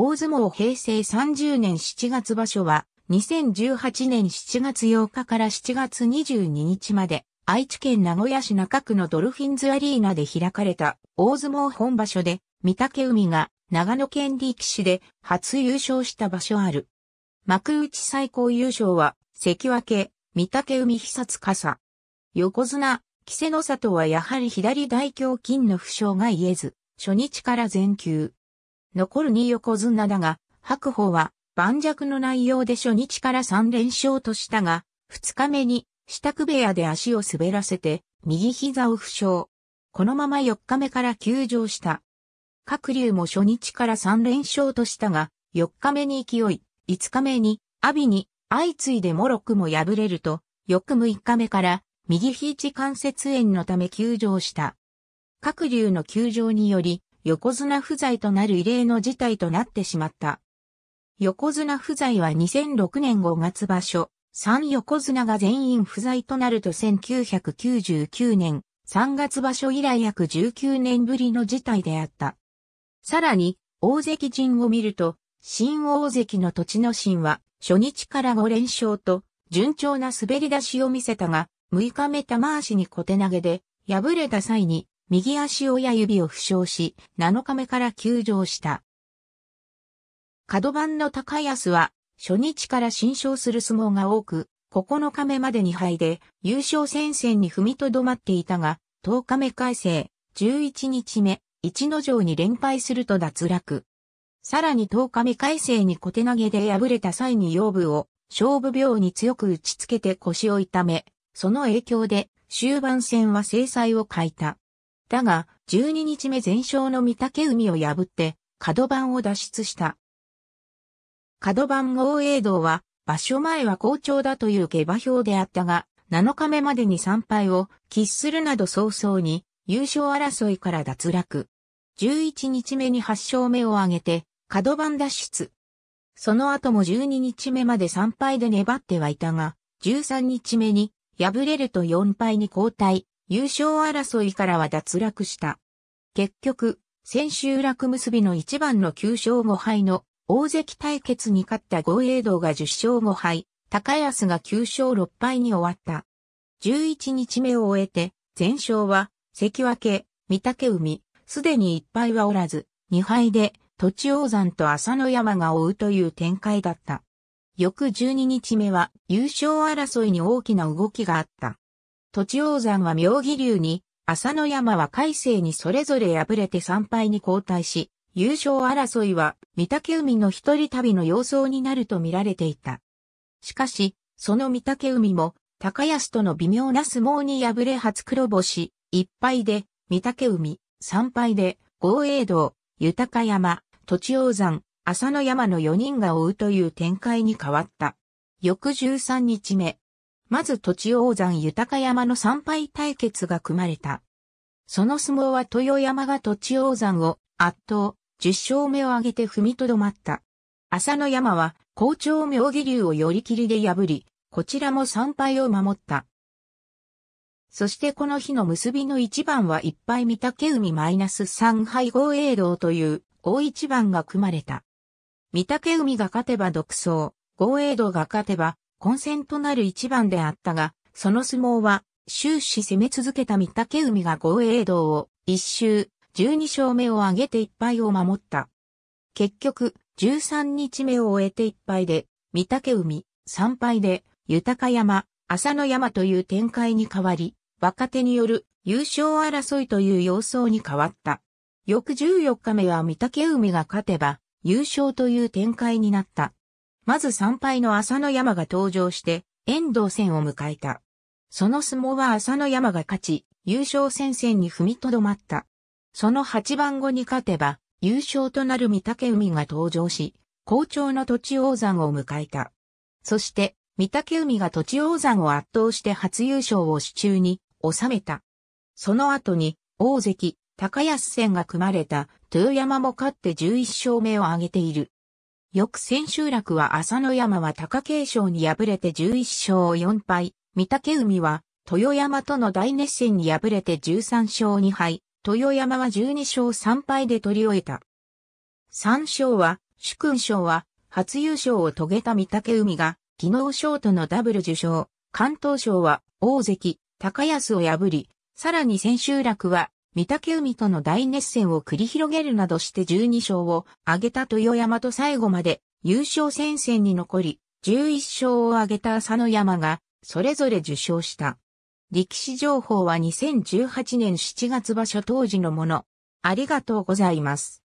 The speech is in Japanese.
大相撲平成30年7月場所は、2018年7月8日から7月22日まで、愛知県名古屋市中区のドルフィンズアリーナで開かれた大相撲本場所で、御嶽海が長野県力士で初優勝した場所ある。幕内最高優勝は、関脇、御嶽海久津傘。横綱、稀勢の里はやはり左大胸筋の負傷が言えず、初日から全休。残る2横綱だが、白鵬は盤石の内容で初日から3連勝としたが、2日目に支度部屋で足を滑らせて、右膝を負傷。このまま4日目から休場した。各竜も初日から3連勝としたが、4日目に勢い、5日目に、阿炎に、相次いでもろくも敗れると、翌6日目から、右肘関節炎のため休場した。各竜の休場により、横綱不在となる異例の事態となってしまった。横綱不在は2006年5月場所、3横綱が全員不在となると1999年3月場所以来約19年ぶりの事態であった。さらに、大関陣を見ると、新大関の土地の新は初日から5連勝と順調な滑り出しを見せたが、6日目玉足に小手投げで敗れた際に右足親指を負傷し、7日目から休場した。角番の高安は、初日から新勝する相撲が多く、9日目まで2敗で優勝戦線に踏みとどまっていたが、10日目改正、11日目、一の城に連敗すると脱落。さらに10日目改正に小手投げで敗れた際に腰部を勝負病に強く打ちつけて腰を痛め、その影響で終盤戦は制裁を欠いた。だが、12日目全勝の御嶽海を破って、角番を脱出した。角番豪栄道は、場所前は好調だという下馬評であったが、7日目までに参拝を喫するなど早々に優勝争いから脱落。11日目に8勝目を挙げて、角番脱出。その後も12日目まで参拝で粘ってはいたが、13日目に敗れると4敗に交代、優勝争いからは脱落した。結局、千秋楽結びの一番の9勝5敗の大関対決に勝った豪栄道が10勝5敗、高安が9勝6敗に終わった。11日目を終えて、全勝は、関脇、御嶽海、すでに1敗はおらず、2敗で、土地王山と朝野山が追うという展開だった。翌12日目は優勝争いに大きな動きがあった。土地王山は妙義流に、浅野山は海星にそれぞれ敗れて参拝に交代し、優勝争いは、御嶽海の一人旅の様相になると見られていた。しかし、その御嶽海も、高安との微妙な相撲に敗れ初黒星、一敗で、御嶽海、三敗で、豪栄道、豊山、土地王山、浅野山の4人が追うという展開に変わった。翌13日目、まず土地王山豊山の参拝対決が組まれた。その相撲は豊山が土地王山を圧倒、10勝目を挙げて踏みとどまった。浅野山は校長妙義流を寄り切りで破り、こちらも参拝を守った。そしてこの日の結びの一番は一敗御嶽海マイナス三敗豪栄道という大一番が組まれた。御嶽海が勝てば独走、豪栄道が勝てば混戦となる一番であったが、その相撲は終始攻め続けた御竹海が豪栄道を一周、12勝目を挙げて一敗を守った。結局、13日目を終えて一敗で、御竹海、三敗で、豊山、浅野山という展開に変わり、若手による優勝争いという様相に変わった。翌14日目は御竹海が勝てば、優勝という展開になった。まず参拝の浅野山が登場して、遠藤戦を迎えた。その相撲は浅野山が勝ち、優勝戦線に踏みとどまった。その8番後に勝てば、優勝となる御竹海が登場し、好調の土地王山を迎えた。そして、御竹海が土地王山を圧倒して初優勝を手中に収めた。その後に、大関、高安戦が組まれた、豊山も勝って11勝目を挙げている。翌千秋楽は朝の山は貴景勝に敗れて11勝4敗、御嶽海は豊山との大熱戦に敗れて13勝2敗、豊山は12勝3敗で取り終えた。三勝は、主君賞は、初優勝を遂げた御嶽海が、技能賞とのダブル受賞、関東賞は、大関、高安を破り、さらに千秋楽は、御嶽海との大熱戦を繰り広げるなどして12勝を挙げた豊山と最後まで優勝戦線に残り、11勝を挙げた浅野山が、それぞれ受賞した。力士情報は2018年7月場所当時のもの。ありがとうございます。